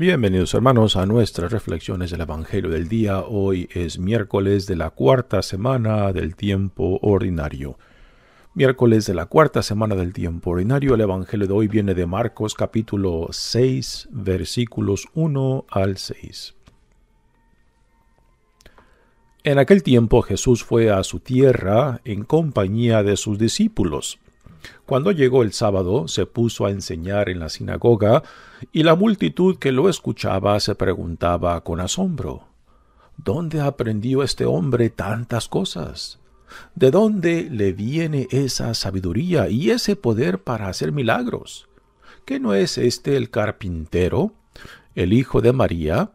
Bienvenidos hermanos a nuestras reflexiones del Evangelio del día. Hoy es miércoles de la cuarta semana del tiempo ordinario. Miércoles de la cuarta semana del tiempo ordinario, el Evangelio de hoy viene de Marcos capítulo 6 versículos 1 al 6. En aquel tiempo Jesús fue a su tierra en compañía de sus discípulos. Cuando llegó el sábado, se puso a enseñar en la sinagoga, y la multitud que lo escuchaba se preguntaba con asombro ¿Dónde aprendió este hombre tantas cosas? ¿De dónde le viene esa sabiduría y ese poder para hacer milagros? ¿Qué no es este el carpintero, el hijo de María,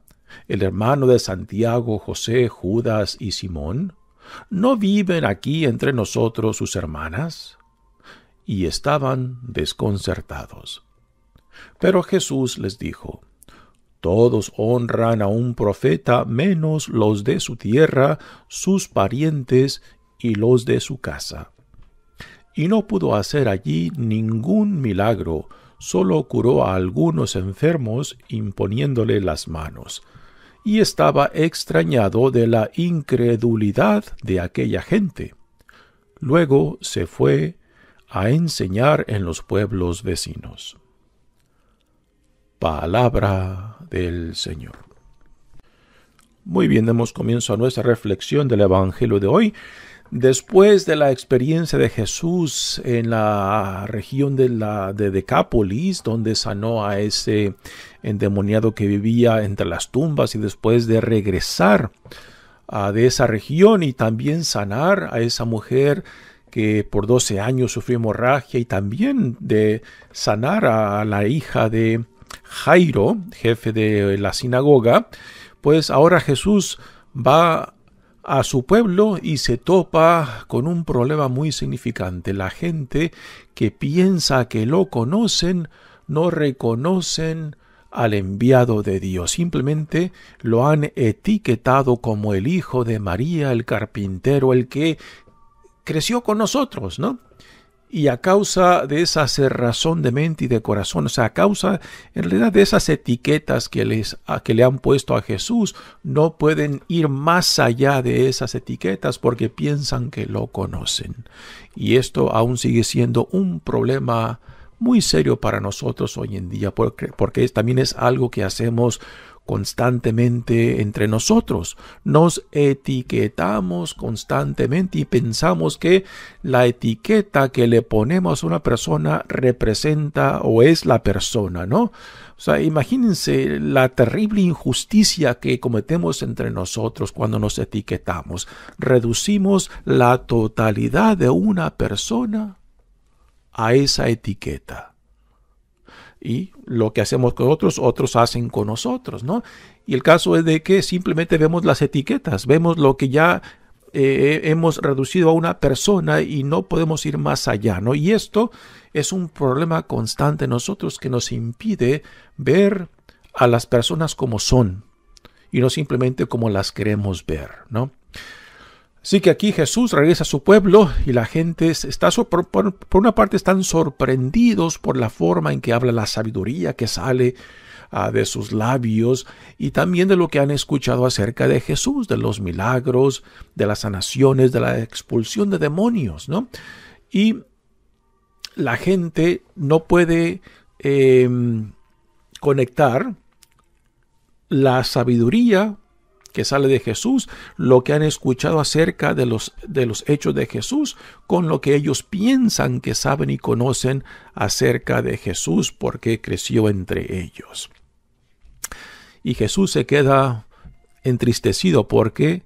el hermano de Santiago, José, Judas y Simón? ¿No viven aquí entre nosotros sus hermanas? y estaban desconcertados. Pero Jesús les dijo, Todos honran a un profeta menos los de su tierra, sus parientes y los de su casa. Y no pudo hacer allí ningún milagro, sólo curó a algunos enfermos imponiéndole las manos, y estaba extrañado de la incredulidad de aquella gente. Luego se fue a enseñar en los pueblos vecinos. Palabra del Señor. Muy bien, damos comienzo a nuestra reflexión del Evangelio de hoy. Después de la experiencia de Jesús en la región de, la, de Decápolis, donde sanó a ese endemoniado que vivía entre las tumbas y después de regresar a, de esa región y también sanar a esa mujer que por 12 años sufrió hemorragia y también de sanar a la hija de Jairo, jefe de la sinagoga, pues ahora Jesús va a su pueblo y se topa con un problema muy significante. La gente que piensa que lo conocen no reconocen al enviado de Dios. Simplemente lo han etiquetado como el hijo de María, el carpintero, el que creció con nosotros, ¿no? Y a causa de esa cerrazón de mente y de corazón, o sea, a causa en realidad de esas etiquetas que, les, que le han puesto a Jesús, no pueden ir más allá de esas etiquetas porque piensan que lo conocen. Y esto aún sigue siendo un problema muy serio para nosotros hoy en día, porque también es algo que hacemos constantemente entre nosotros. Nos etiquetamos constantemente y pensamos que la etiqueta que le ponemos a una persona representa o es la persona, ¿no? O sea, imagínense la terrible injusticia que cometemos entre nosotros cuando nos etiquetamos. Reducimos la totalidad de una persona a esa etiqueta y lo que hacemos con otros, otros hacen con nosotros, ¿no? Y el caso es de que simplemente vemos las etiquetas, vemos lo que ya eh, hemos reducido a una persona y no podemos ir más allá, ¿no? Y esto es un problema constante en nosotros que nos impide ver a las personas como son y no simplemente como las queremos ver, ¿no? Así que aquí Jesús regresa a su pueblo y la gente está, por, una parte, están sorprendidos por la forma en que habla la sabiduría que sale ah, de sus labios y también de lo que han escuchado acerca de Jesús, de los milagros, de las sanaciones, de la expulsión de demonios, ¿no? Y la gente no puede em, conectar la sabiduría que sale de Jesús, lo que han escuchado acerca de los, de los hechos de Jesús, con lo que ellos piensan que saben y conocen acerca de Jesús, porque creció entre ellos. Y Jesús se queda entristecido porque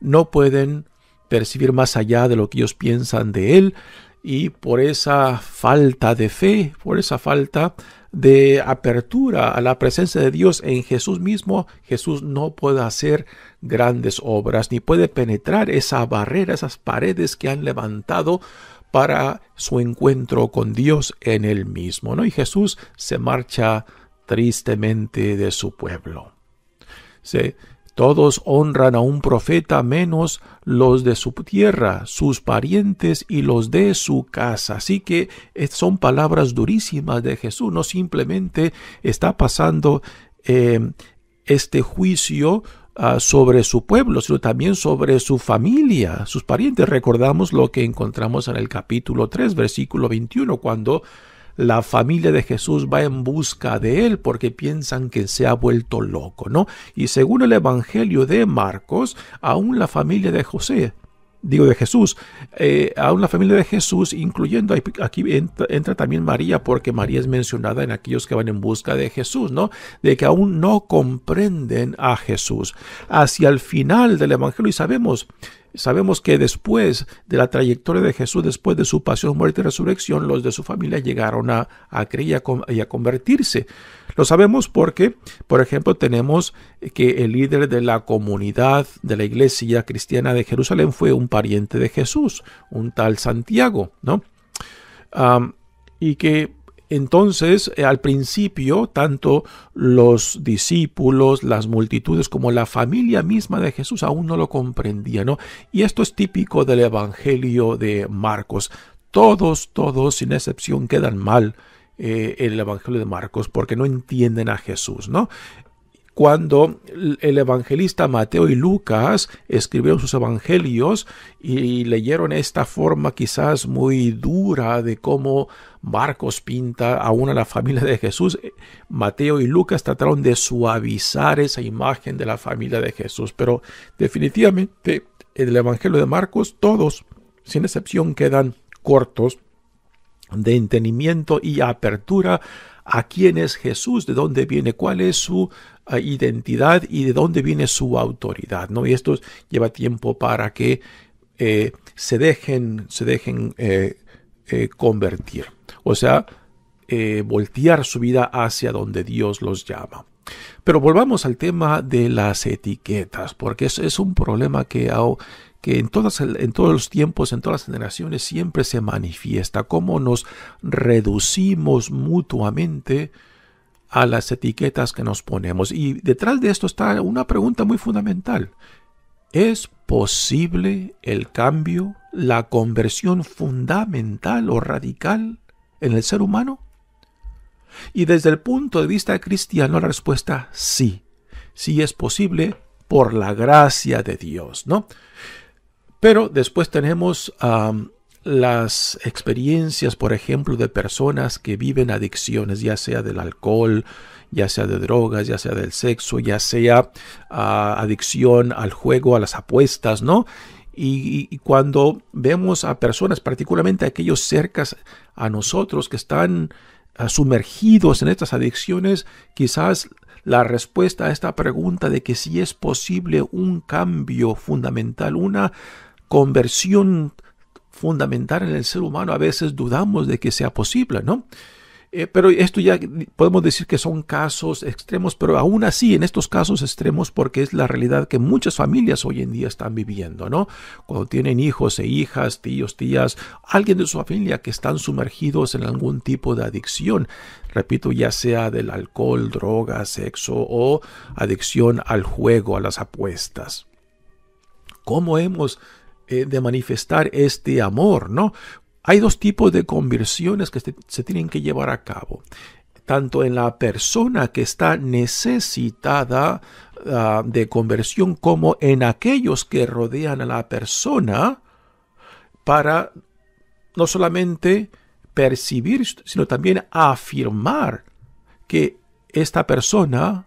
no pueden percibir más allá de lo que ellos piensan de Él, y por esa falta de fe, por esa falta, de apertura a la presencia de Dios en Jesús mismo, Jesús no puede hacer grandes obras, ni puede penetrar esa barrera, esas paredes que han levantado para su encuentro con Dios en él mismo. ¿no? Y Jesús se marcha tristemente de su pueblo. Todos honran a un profeta menos los de su tierra, sus parientes y los de su casa. Así que eh, son palabras durísimas de Jesús. No simplemente está pasando eh, este juicio ah, sobre su pueblo, sino también sobre su familia, sus parientes. Recordamos lo que encontramos en el capítulo 3, versículo 21, cuando la familia de Jesús va en busca de él porque piensan que se ha vuelto loco, ¿no? Y según el Evangelio de Marcos, aún la familia de José, digo de Jesús, eh, aún la familia de Jesús, incluyendo aquí entra, también María, porque María es mencionada en aquellos que van en busca de Jesús, ¿no? De que aún no comprenden a Jesús. Hacia el final del Evangelio, y sabemos, Sabemos que después de la trayectoria de Jesús, después de su pasión, muerte y resurrección, los de su familia llegaron a, creer y a, convertirse. Lo sabemos porque, por ejemplo, tenemos que el líder de la comunidad de la iglesia cristiana de Jerusalén fue un pariente de Jesús, un tal Santiago, ¿no? y que entonces, eh, al principio, tanto los discípulos, las multitudes, como la familia misma de Jesús aún no lo comprendían, ¿no? Y esto es típico del Evangelio de Marcos. Todos, todos, sin excepción, quedan mal eh, en el Evangelio de Marcos porque no entienden a Jesús, ¿no? cuando el evangelista Mateo y Lucas escribieron sus evangelios y leyeron esta forma quizás muy dura de cómo Marcos pinta aún a la familia de Jesús. Eh, Mateo y Lucas trataron de suavizar esa imagen de la familia de Jesús, pero definitivamente en el evangelio de Marcos todos, sin excepción, quedan cortos de entendimiento y apertura a quién es Jesús, de dónde viene, cuál es su ah, identidad y de dónde viene su autoridad, ¿no? Y esto lleva tiempo para que eh, se dejen, se dejen eh, eh, convertir, o sea, voltear su vida hacia donde Dios los llama. Pero volvamos al tema de las etiquetas, porque es, es un problema que, que en, todas, en todos los tiempos, en todas las generaciones, siempre se manifiesta, cómo nos reducimos mutuamente a las etiquetas que nos ponemos. Y detrás de esto está una pregunta muy fundamental. ¿Es posible el cambio, la conversión fundamental o radical en el ser humano? Y desde el punto de vista cristiano la respuesta sí, sí es posible por la gracia de Dios, ¿no? Pero después tenemos las experiencias, por ejemplo, de personas que viven adicciones, ya sea del alcohol, ya sea de drogas, ya sea del sexo, ya sea ah, adicción al juego, a las apuestas, ¿no? Y, cuando vemos a personas, particularmente aquellos cercas a nosotros que están ah, sumergidos en estas adicciones, quizás la respuesta a esta pregunta de que si es posible un cambio fundamental, una conversión fundamental en el ser humano, a veces dudamos de que sea posible, ¿no? Eh, pero esto ya podemos decir que son casos extremos, pero aún así en estos casos extremos porque es la realidad que muchas familias hoy en día están viviendo, ¿no? Cuando tienen hijos e hijas, tíos, tías, alguien de su familia que están sumergidos en algún tipo de adicción, repito, ya sea del alcohol, droga, sexo o adicción al juego, a las apuestas. ¿Cómo hemos eh, de manifestar este amor, ¿no? Hay dos tipos de conversiones que se, tienen que llevar a cabo, tanto en la persona que está necesitada ah, de conversión como en aquellos que rodean a la persona para no solamente percibir, sino también afirmar que esta persona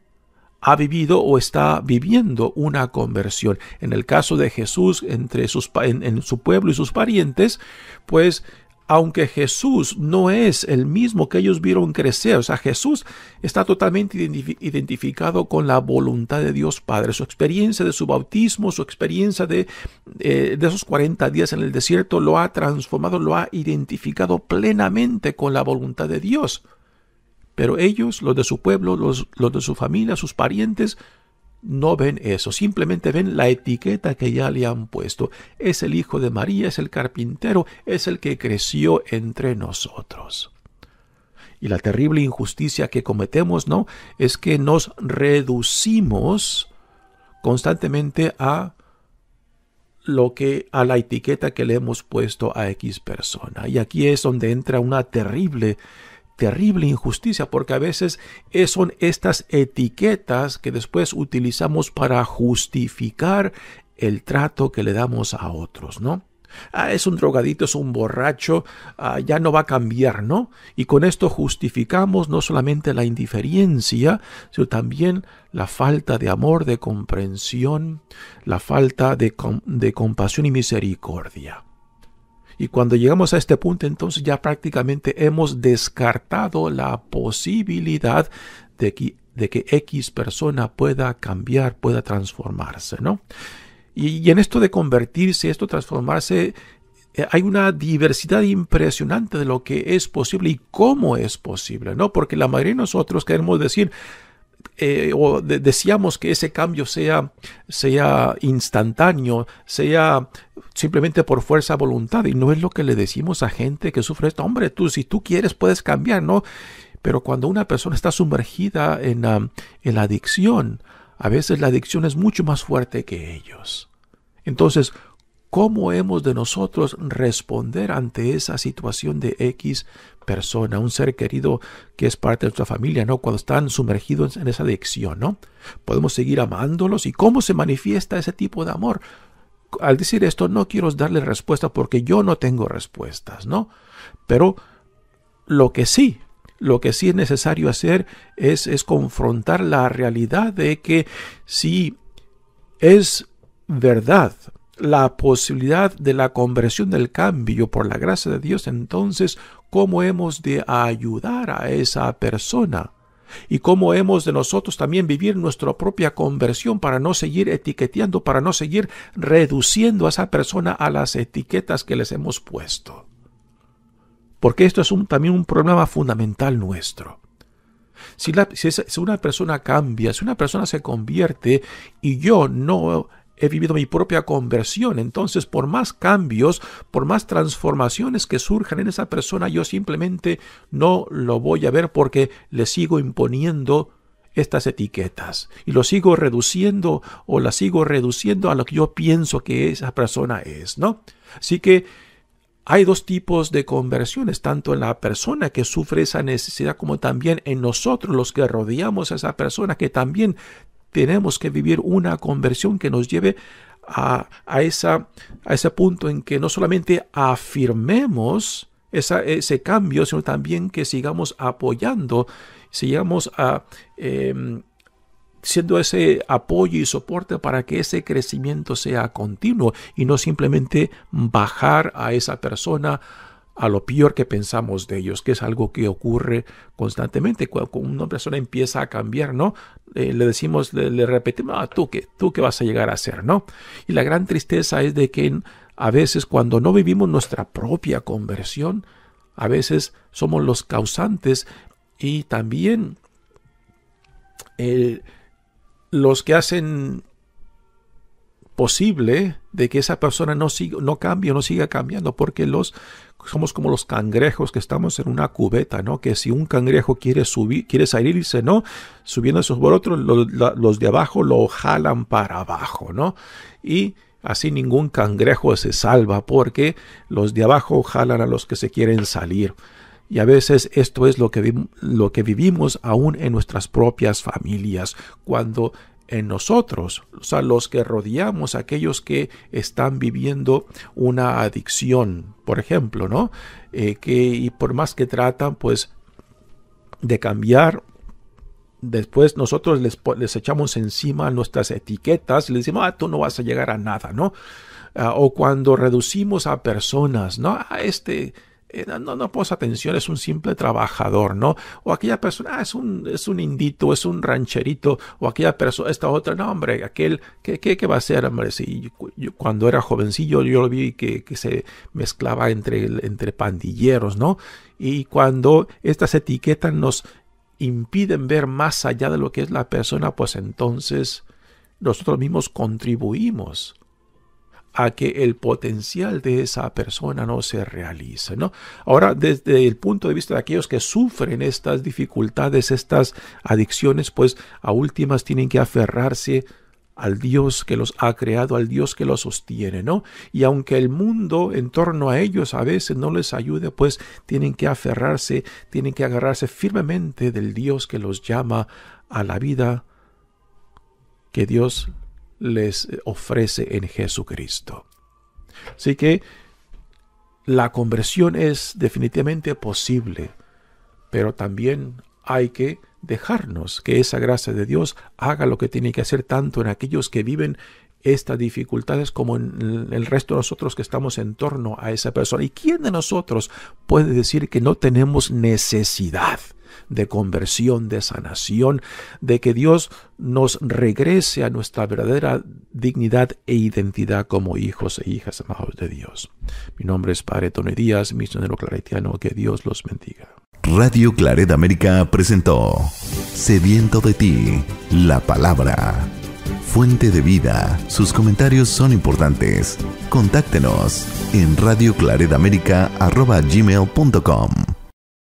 ha vivido o está viviendo una conversión. En el caso de Jesús, entre sus, en, en su pueblo y sus parientes, pues aunque Jesús no es el mismo que ellos vieron crecer, o sea, Jesús está totalmente identificado con la voluntad de Dios Padre, su experiencia de su bautismo, su experiencia de, eh, de esos 40 días en el desierto lo ha transformado, lo ha identificado plenamente con la voluntad de Dios. Pero ellos, los de su pueblo, los, los de su familia, sus parientes, no ven eso, simplemente ven la etiqueta que ya le han puesto. Es el hijo de María, es el carpintero, es el que creció entre nosotros. Y la terrible injusticia que cometemos, ¿no? Es que nos reducimos constantemente a lo que a la etiqueta que le hemos puesto a X persona. Y aquí es donde entra una terrible terrible injusticia porque a veces son estas etiquetas que después utilizamos para justificar el trato que le damos a otros, ¿no? Ah, es un drogadito, es un borracho, ah, ya no va a cambiar, ¿no? Y con esto justificamos no solamente la indiferencia, sino también la falta de amor, de comprensión, la falta de compasión y misericordia. Y cuando llegamos a este punto, entonces ya prácticamente hemos descartado la posibilidad de que, de que X persona pueda cambiar, pueda transformarse, ¿no? Y, en esto de convertirse, esto transformarse, eh, hay una diversidad impresionante de lo que es posible y cómo es posible, ¿no? Porque la mayoría de nosotros queremos decir, eh, o decíamos que ese cambio sea, sea instantáneo, sea simplemente por fuerza voluntad. Y no es lo que le decimos a gente que sufre esto. Hombre, tú, si tú quieres, puedes cambiar, ¿no? Pero cuando una persona está sumergida en, um, en la adicción, a veces la adicción es mucho más fuerte que ellos. Entonces, ¿cómo hemos de nosotros responder ante esa situación de X persona, un ser querido que es parte de nuestra familia, ¿no? Cuando están sumergidos en esa adicción, ¿no? Podemos seguir amándolos y cómo se manifiesta ese tipo de amor. Al decir esto, no quiero darle respuesta porque yo no tengo respuestas, ¿no? Pero lo que sí, lo que sí es necesario hacer es, es confrontar la realidad de que si es verdad la posibilidad de la conversión del cambio por la gracia de Dios, entonces cómo hemos de ayudar a esa persona y cómo hemos de nosotros también vivir nuestra propia conversión para no seguir etiqueteando, para no seguir reduciendo a esa persona a las etiquetas que les hemos puesto. Porque esto es también un problema fundamental nuestro. Si, si una persona cambia, si una persona se convierte y yo no he vivido mi propia conversión. Entonces, por más cambios, por más transformaciones que surjan en esa persona, yo simplemente no lo voy a ver porque le sigo imponiendo estas etiquetas y lo sigo reduciendo o la sigo reduciendo a lo que yo pienso que esa persona es, ¿no? Así que hay dos tipos de conversiones, tanto en la persona que sufre esa necesidad como también en nosotros los que rodeamos a esa persona que también tenemos que vivir una conversión que nos lleve a, esa, a ese punto en que no solamente afirmemos ese cambio, sino también que sigamos apoyando, sigamos a, ah, em, siendo ese apoyo y soporte para que ese crecimiento sea continuo y no simplemente bajar a esa persona a lo peor que pensamos de ellos, que es algo que ocurre constantemente. Cuando una persona empieza a cambiar, ¿no? Eh, le decimos, le, repetimos, ah, tú que tú qué vas a llegar a ser, ¿no? Y la gran tristeza es de que a veces cuando no vivimos nuestra propia conversión, a veces somos los causantes y también eh, los que hacen posible de que esa persona no, no cambie, no siga cambiando, porque los somos como los cangrejos que estamos en una cubeta, ¿no? Que si un cangrejo quiere subir, quiere se ¿no? Subiendo esos por otro, los, de abajo lo jalan para abajo, ¿no? Y así ningún cangrejo se salva porque los de abajo jalan a los que se quieren salir. Y a veces esto es lo que, lo que vivimos aún en nuestras propias familias, cuando en nosotros, o sea, los que rodeamos aquellos que están viviendo una adicción, por ejemplo, ¿no? Eh, que y por más que tratan, pues, de cambiar después nosotros les, echamos encima nuestras etiquetas y les decimos, ah, tú no vas a llegar a nada, ¿no? Ah, o cuando reducimos a personas, ¿no? A ah, este eh, no, no atención, es un simple trabajador, ¿no? O aquella persona, ah, es un, es un indito, es un rancherito, o aquella persona, esta otra, no, hombre, aquel, ¿qué, qué, va a ser, hombre? cuando era jovencillo yo lo vi que, que se mezclaba entre, entre pandilleros, ¿no? Y cuando estas etiquetas nos impiden ver más allá de lo que es la persona, pues entonces nosotros mismos contribuimos a que el potencial de esa persona no se realice. ¿no? Ahora, desde el punto de vista de aquellos que sufren estas dificultades, estas adicciones, pues a últimas tienen que aferrarse al Dios que los ha creado, al Dios que los sostiene, ¿no? Y aunque el mundo en torno a ellos a veces no les ayude, pues tienen que aferrarse, tienen que agarrarse firmemente del Dios que los llama a la vida que Dios les eh, ofrece en Jesucristo. Así que la conversión es definitivamente posible, pero también hay que dejarnos que esa gracia de Dios haga lo que tiene que hacer tanto en aquellos que viven estas dificultades como en el resto de nosotros que estamos en torno a esa persona. ¿Y quién de nosotros puede decir que no tenemos necesidad de conversión, de sanación, de que Dios nos regrese a nuestra verdadera dignidad e identidad como hijos e hijas amados de Dios. Mi nombre es Padre Tony Díaz, misionero claretiano, que Dios los bendiga. Radio Claret América presentó Sediento de ti, la palabra. Fuente de vida, sus comentarios son importantes. Contáctenos en radioclaredamerica.com.